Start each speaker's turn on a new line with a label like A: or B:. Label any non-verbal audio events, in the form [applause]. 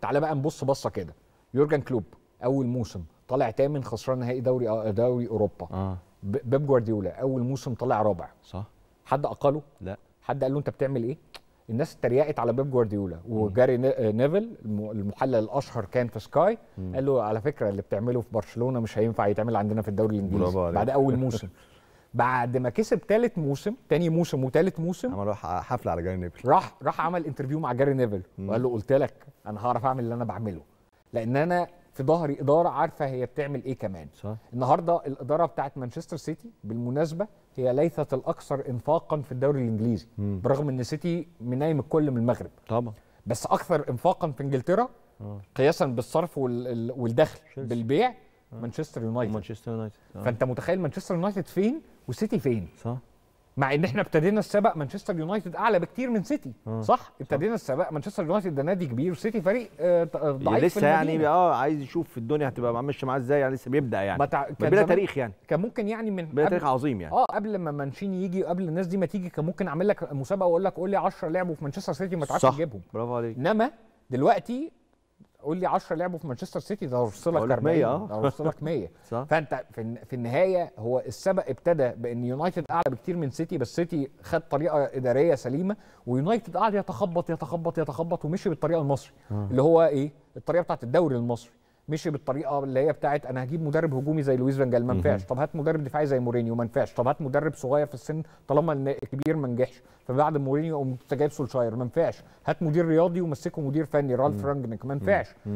A: تعالى بقى نبص بصه كده يورجن كلوب اول موسم طالع تامن خسران نهائي دوري آه، دوري اوروبا آه. بيب جوارديولا اول موسم طالع رابع صح حد اقله لا حد قال له انت بتعمل ايه الناس اتريقت على بيب جوارديولا وجاري آه، نيفل المحلل الاشهر كان في سكاي قال له على فكره اللي بتعمله في برشلونه مش هينفع يتعمل عندنا في الدوري الانجليزي بعد اول موسم [laughs] بعد ما كسب ثالث موسم تاني موسم وثالث موسم عمل حفله على جاري نيفل راح راح عمل انترفيو مع جاري نيفل وقال له قلت لك انا هعرف اعمل اللي انا بعمله لان انا في ظهري اداره عارفه هي بتعمل ايه كمان صح. النهارده الاداره بتاعت مانشستر سيتي بالمناسبه هي ليست الاكثر انفاقا في الدوري الانجليزي مم. برغم ان سيتي منايم الكل من المغرب طبعا بس اكثر انفاقا في انجلترا أوه. قياسا بالصرف والدخل بالبيع آه. مانشستر يونايتد مانشستر يونايتد آه. فانت متخيل مانشستر يونايتد فين والسيتي فين صح مع ان احنا ابتدينا السبق مانشستر يونايتد اعلى بكتير من سيتي آه. صح ابتدينا السبق مانشستر يونايتد ده نادي كبير وسيتي فريق آه ضعيف لسه يعني اه عايز يشوف الدنيا هتبقى ماشيه معاه ازاي يعني لسه بيبدا يعني بتاع... كان بلا تاريخ يعني كان ممكن يعني من بلا تاريخ عظيم يعني اه قبل ما مانشيني يجي وقبل الناس دي ما تيجي كان ممكن اعمل لك مسابقه واقول لك قول لي 10 لعبوا في مانشستر سيتي ما تعرفش تجيبهم برافو عليك انما دلوقتي قول لي 10 لعبوا في مانشستر سيتي ده هيوصلك 40 آه. ده هيوصلك 100 [laughs] فانت في, في النهايه هو السبق ابتدى بان يونايتد اعلى بكتير من سيتي بس سيتي خد طريقه اداريه سليمه ويونايتد قعد يتخبط يتخبط يتخبط ومشي بالطريقه المصري آه. اللي هو ايه الطريقه بتاعت الدوري المصري مشي بالطريقه اللي هي بتاعت انا هجيب مدرب هجومي زي لويس فانجال ما نفعش طب هات مدرب دفاعي زي مورينيو ما نفعش طب هات مدرب صغير في السن طالما الكبير ما نجحش فبعد مورينيو قمت جايب سولشاير ما نفعش هات مدير رياضي ومسكه مدير فني رالف رانجنيك ما نفعش